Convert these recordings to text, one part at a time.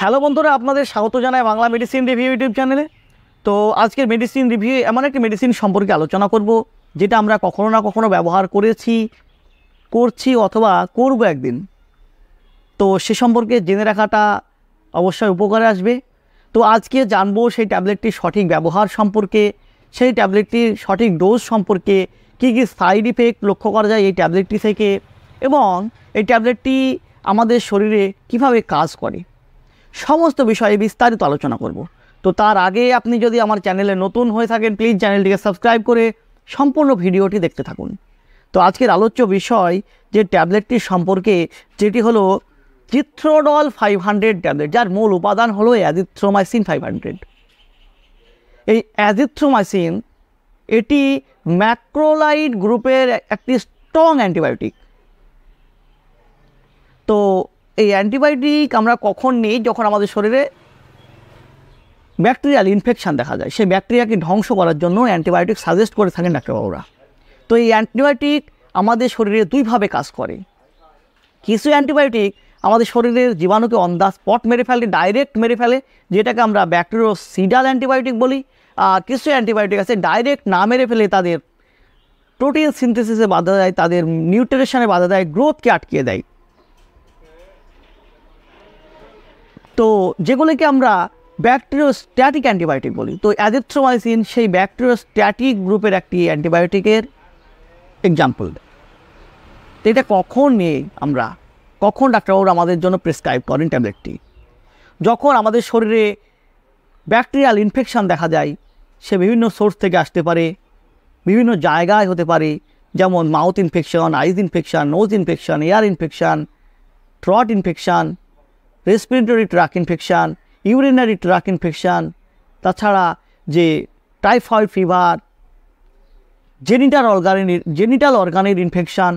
hello বন্ধুরা আপনাদের স্বাগত জানায় বাংলা মেডিসিন রিভিউ ইউটিউব চ্যানেলে তো আজকের মেডিসিন রিভিউ এমন একটি মেডিসিন সম্পর্কে আলোচনা করব যেটা আমরা কখনো না কখনো ব্যবহার করেছি করছি অথবা করব একদিন তো সে সম্পর্কে জেনে রাখাটা অবশ্যই উপকারে আসবে তো আজকে জানবো সেই ট্যাবলেটটির সঠিক ব্যবহার সম্পর্কে সেই ট্যাবলেটটির সঠিক ডোজ সম্পর্কে কী কী সাইড ইফেক্ট লক্ষ্য করা যায় এই ট্যাবলেটটি থেকে এবং এই ট্যাবলেটটি আমাদের শরীরে কিভাবে কাজ করে সমস্ত বিষয়ে বিস্তারিত আলোচনা করব তো তার আগে আপনি যদি আমার চ্যানেলে নতুন হয়ে থাকেন প্লিজ চ্যানেলটিকে সাবস্ক্রাইব করে সম্পূর্ণ ভিডিওটি দেখতে থাকুন তো আজকের আলোচ্য বিষয় যে ট্যাবলেটটি সম্পর্কে যেটি হলো চিত্রডল ফাইভ হান্ড্রেড ট্যাবলেট যার মূল উপাদান হলো অ্যাজিথ্রোমাইসিন ফাইভ হান্ড্রেড এই অ্যাজিথ্রোমাইসিন এটি ম্যাক্রোলাইট গ্রুপের একটি স্ট্রং অ্যান্টিবায়োটিক তো এই অ্যান্টিবায়োটিক আমরা কখন নিই যখন আমাদের শরীরে ব্যাকটেরিয়াল ইনফেকশান দেখা যায় সেই ব্যাকটেরিয়াকে ধ্বংস করার জন্য অ্যান্টিবায়োটিক সাজেস্ট করে থাকেন ডাক্তারবাবুরা তো এই অ্যান্টিবায়োটিক আমাদের শরীরে দুইভাবে কাজ করে কিছু অ্যান্টিবায়োটিক আমাদের শরীরের জীবাণুকে অন্দা স্পট মেরে ফেলে ডাইরেক্ট মেরে ফেলে যেটাকে আমরা সিডাল অ্যান্টিবায়োটিক বলি আর কিছু অ্যান্টিবায়োটিক আছে ডাইরেক্ট না মেরে ফেলে তাদের প্রোটিন সিনথেসিসে বাধা দেয় তাদের নিউট্রিশনে বাধা দেয় গ্রোথকে আটকিয়ে দেয় তো যেগুলোকে আমরা ব্যাকটেরিওস্ট্যাটিক অ্যান্টিবায়োটিক বলি তো অ্যাজিথ্রোমাইসিন সেই ব্যাকটেরিওস্ট্যাটিক গ্রুপের একটি অ্যান্টিবায়োটিকের এক্সাম্পল তো এটা কখন নিয়ে আমরা কখন ডাক্তারবাবুর আমাদের জন্য প্রেসক্রাইব করেন ট্যাবলেটটি যখন আমাদের শরীরে ব্যাকটেরিয়াল ইনফেকশান দেখা যায় সে বিভিন্ন সোর্স থেকে আসতে পারে বিভিন্ন জায়গায় হতে পারে যেমন mouth infection eyes infection nose infection ear infection throat infection respiratory tract infection urinary tract infection তাছাড়া যে টাইফয়েড ফিভার জেনিটাল অর্গানের জেনিটাল অর্গানের ইনফেকশান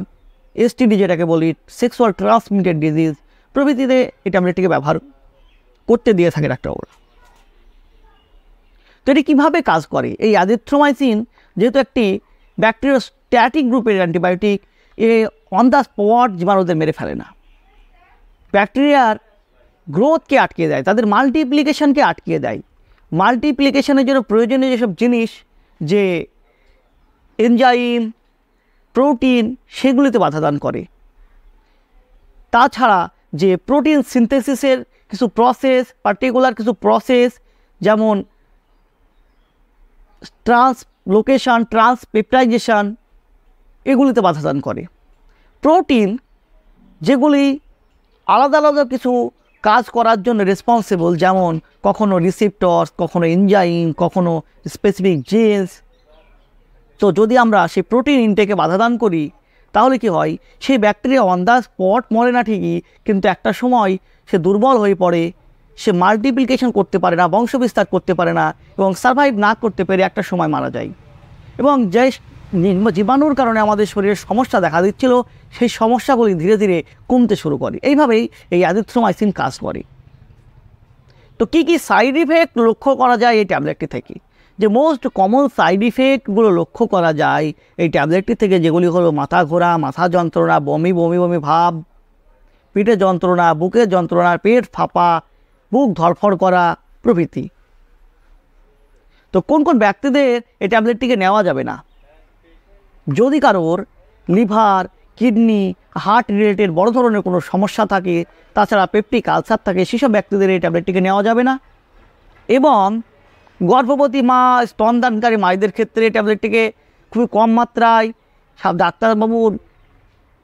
এসটিডি যেটাকে বলি সেক্সুয়াল ট্রান্সমিটেড ডিজিজ প্রভৃতিতে এই ট্যাবলেটটিকে ব্যবহার করতে দিয়ে থাকে ডাক্তারবাবুরা তো এটি কীভাবে কাজ করে এই অ্যাজিথ্রোমাইসিন যেহেতু একটি স্ট্যাটিক গ্রুপের অ্যান্টিবায়োটিক এ অন দ্য স্পট জীবাণুদের মেরে ফেলে না ব্যাকটেরিয়ার গ্রোথকে আটকে দেয় তাদের মাল্টিপ্লিকেশানকে আটকে দেয় মাল্টিপ্লিকেশনের জন্য প্রয়োজনীয় যেসব জিনিস যে এনজাইম প্রোটিন সেগুলিতে বাধাদান করে তাছাড়া যে প্রোটিন সিনথেসিসের কিছু প্রসেস পার্টিকুলার কিছু প্রসেস যেমন ট্রান্স ট্রান্সলোকেশান ট্রান্সপেপটাইজেশান এগুলিতে বাধাদান করে প্রোটিন যেগুলি আলাদা আলাদা কিছু কাজ করার জন্য রেসপন্সিবল যেমন কখনো রিসিপ্টর কখনো এনজাইম কখনো স্পেসিফিক জিন্স তো যদি আমরা সেই প্রোটিন ইনটেকে বাধাদান করি তাহলে কি হয় সেই ব্যাকটেরিয়া অন দ্য স্পট মরে না ঠিকই কিন্তু একটা সময় সে দুর্বল হয়ে পড়ে সে মাল্টিপ্লিকেশন করতে পারে না বংশবিস্তার করতে পারে না এবং সার্ভাইভ না করতে পেরে একটা সময় মারা যায় এবং যে জীবাণুর কারণে আমাদের শরীরে সমস্যা দেখা দিচ্ছিল সেই সমস্যাগুলি ধীরে ধীরে কমতে শুরু করে এইভাবেই এই অ্যাজিথ্রোমাইসিন কাজ করে তো কী কী সাইড ইফেক্ট লক্ষ্য করা যায় এই ট্যাবলেটটি থেকে যে মোস্ট কমন সাইড ইফেক্টগুলো লক্ষ্য করা যায় এই ট্যাবলেটটি থেকে যেগুলি হলো মাথা ঘোরা মাথা যন্ত্রণা বমি বমি বমি ভাব পিঠে যন্ত্রণা বুকের যন্ত্রণা পেট ফাঁপা বুক ধরফড় করা প্রভৃতি তো কোন কোন ব্যক্তিদের এই ট্যাবলেটটিকে নেওয়া যাবে না যদি কারোর লিভার কিডনি হার্ট রিলেটেড বড় ধরনের কোনো সমস্যা থাকে তাছাড়া পেপটিক আলসার থাকে সেসব ব্যক্তিদের এই ট্যাবলেটটিকে নেওয়া যাবে না এবং গর্ভবতী মা স্তনদানকারী মায়েদের ক্ষেত্রে ট্যাবলেটটিকে খুবই কম মাত্রায় সব ডাক্তারবাবুর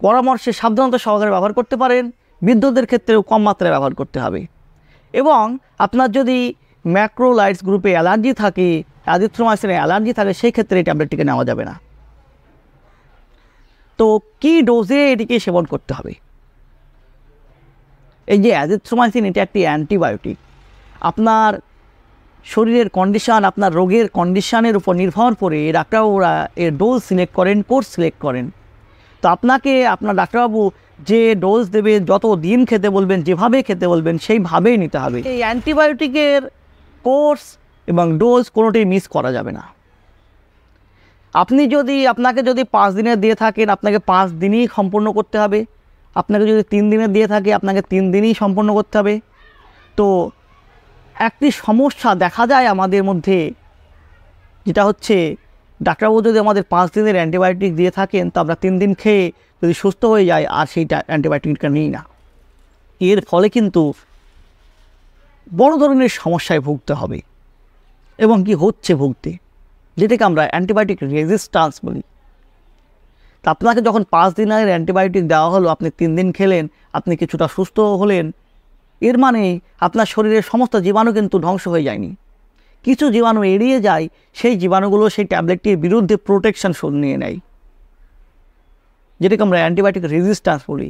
পরামর্শে সাবধানতা সহকারে ব্যবহার করতে পারেন বিদ্যুতের ক্ষেত্রেও কম মাত্রায় ব্যবহার করতে হবে এবং আপনার যদি ম্যাক্রোলাইটস গ্রুপে অ্যালার্জি থাকে অ্যাজিথ্রোমাইসিনে অ্যালার্জি থাকে সেই ক্ষেত্রে এই ট্যাবলেটটিকে নেওয়া যাবে না তো কি ডোজে এটিকে সেবন করতে হবে এই যে অ্যাজিথ্রোমাইসিন এটা একটি অ্যান্টিবায়োটিক আপনার শরীরের কন্ডিশান আপনার রোগের কন্ডিশানের উপর নির্ভর করে ডাক্তারবাবুরা এর ডোজ সিলেক্ট করেন কোর্স সিলেক্ট করেন তো আপনাকে আপনার ডাক্তারবাবু যে ডোজ দেবে যত দিন খেতে বলবেন যেভাবে খেতে বলবেন সেইভাবেই নিতে হবে এই অ্যান্টিবায়োটিকের কোর্স এবং ডোজ কোনোটাই মিস করা যাবে না আপনি যদি আপনাকে যদি পাঁচ দিনের দিয়ে থাকেন আপনাকে পাঁচ দিনই সম্পূর্ণ করতে হবে আপনাকে যদি তিন দিনের দিয়ে থাকে আপনাকে তিন দিনই সম্পূর্ণ করতে হবে তো একটি সমস্যা দেখা যায় আমাদের মধ্যে যেটা হচ্ছে ডাক্তারবাবু যদি আমাদের পাঁচ দিনের অ্যান্টিবায়োটিক দিয়ে থাকেন তো আমরা তিন দিন খেয়ে যদি সুস্থ হয়ে যায় আর সেইটা অ্যান্টিবায়োটিকটা নিই না এর ফলে কিন্তু বড় ধরনের সমস্যায় ভুগতে হবে এবং কি হচ্ছে ভুগতে যেটাকে আমরা অ্যান্টিবায়োটিক রেজিস্টান্স বলি তা আপনাকে যখন পাঁচ দিন আগের অ্যান্টিবায়োটিক দেওয়া হলো আপনি তিন দিন খেলেন আপনি কিছুটা সুস্থ হলেন এর মানে আপনার শরীরের সমস্ত জীবাণু কিন্তু ধ্বংস হয়ে যায়নি কিছু জীবাণু এড়িয়ে যায় সেই জীবাণুগুলো সেই ট্যাবলেটটির বিরুদ্ধে প্রোটেকশন নিয়ে নেয় যেটাকে আমরা অ্যান্টিবায়োটিক রেজিস্ট্যান্স বলি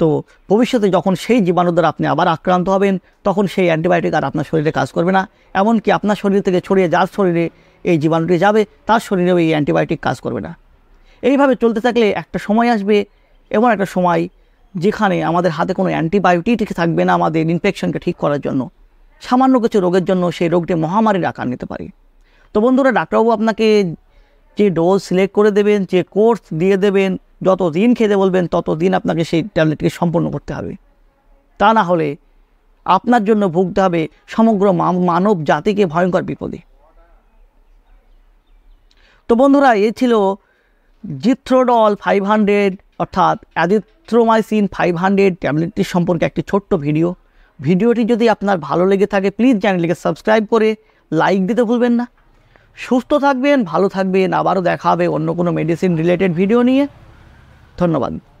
তো ভবিষ্যতে যখন সেই জীবাণু দ্বারা আপনি আবার আক্রান্ত হবেন তখন সেই অ্যান্টিবায়োটিক আর আপনার শরীরে কাজ করবে না এমনকি আপনার শরীর থেকে ছড়িয়ে যার শরীরে এই জীবাণুটি যাবে তার শরীরেও এই অ্যান্টিবায়োটিক কাজ করবে না এইভাবে চলতে থাকলে একটা সময় আসবে এমন একটা সময় যেখানে আমাদের হাতে কোনো অ্যান্টিবায়োটিক থাকবে না আমাদের ইনফেকশনকে ঠিক করার জন্য সামান্য কিছু রোগের জন্য সেই রোগটি মহামারীর আকার নিতে পারে তো বন্ধুরা ডাক্তারবাবু আপনাকে যে ডোজ সিলেক্ট করে দেবেন যে কোর্স দিয়ে দেবেন যত দিন খেতে বলবেন তত দিন আপনাকে সেই ট্যাবলেটকে সম্পন্ন করতে হবে তা না হলে আপনার জন্য ভুগতে হবে সমগ্র মানব জাতিকে ভয়ঙ্কর বিপদে তো বন্ধুরা এ ছিল জিথ্রোডল ফাইভ হান্ড্রেড অর্থাৎ অ্যাজিথ্রোমাইসিন ফাইভ হান্ড্রেড ট্যাবলেটটি সম্পর্কে একটি ছোট্ট ভিডিও ভিডিওটি যদি আপনার ভালো লেগে থাকে প্লিজ চ্যানেলকে সাবস্ক্রাইব করে লাইক দিতে ভুলবেন না সুস্থ থাকবেন ভালো থাকবেন আবারও দেখা হবে অন্য কোনো মেডিসিন রিলেটেড ভিডিও নিয়ে ধন্যবাদ